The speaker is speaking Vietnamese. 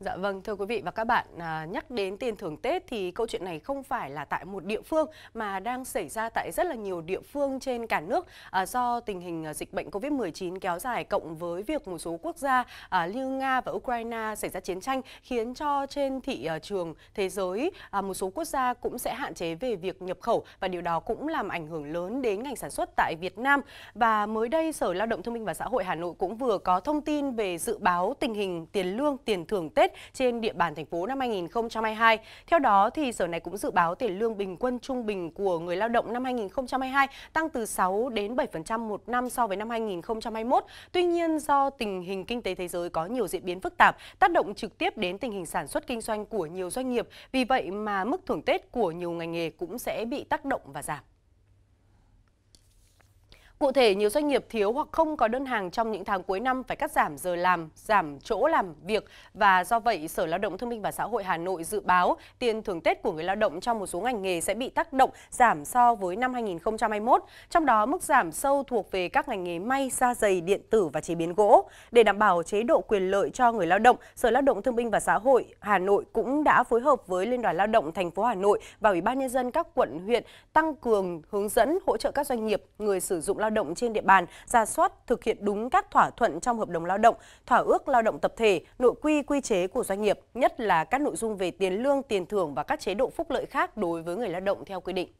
Dạ vâng, thưa quý vị và các bạn, à, nhắc đến tiền thưởng Tết thì câu chuyện này không phải là tại một địa phương mà đang xảy ra tại rất là nhiều địa phương trên cả nước à, do tình hình à, dịch bệnh Covid-19 kéo dài cộng với việc một số quốc gia à, như Nga và Ukraine xảy ra chiến tranh khiến cho trên thị à, trường thế giới à, một số quốc gia cũng sẽ hạn chế về việc nhập khẩu và điều đó cũng làm ảnh hưởng lớn đến ngành sản xuất tại Việt Nam. Và mới đây Sở Lao động Thương minh và Xã hội Hà Nội cũng vừa có thông tin về dự báo tình hình tiền lương, tiền thưởng Tết Tết trên địa bàn thành phố năm 2022. Theo đó, thì Sở này cũng dự báo tiền lương bình quân trung bình của người lao động năm 2022 tăng từ 6 đến 7% một năm so với năm 2021. Tuy nhiên, do tình hình kinh tế thế giới có nhiều diễn biến phức tạp, tác động trực tiếp đến tình hình sản xuất kinh doanh của nhiều doanh nghiệp, vì vậy mà mức thưởng Tết của nhiều ngành nghề cũng sẽ bị tác động và giảm. Cụ thể, nhiều doanh nghiệp thiếu hoặc không có đơn hàng trong những tháng cuối năm phải cắt giảm giờ làm, giảm chỗ làm việc và do vậy Sở Lao động Thương binh và Xã hội Hà Nội dự báo tiền thưởng Tết của người lao động trong một số ngành nghề sẽ bị tác động giảm so với năm 2021, trong đó mức giảm sâu thuộc về các ngành nghề may, da giày, điện tử và chế biến gỗ. Để đảm bảo chế độ quyền lợi cho người lao động, Sở Lao động Thương binh và Xã hội Hà Nội cũng đã phối hợp với Liên đoàn Lao động thành phố Hà Nội và Ủy ban nhân dân các quận huyện tăng cường hướng dẫn hỗ trợ các doanh nghiệp, người sử dụng lao lao động trên địa bàn, ra soát, thực hiện đúng các thỏa thuận trong hợp đồng lao động, thỏa ước lao động tập thể, nội quy quy chế của doanh nghiệp, nhất là các nội dung về tiền lương, tiền thưởng và các chế độ phúc lợi khác đối với người lao động theo quy định.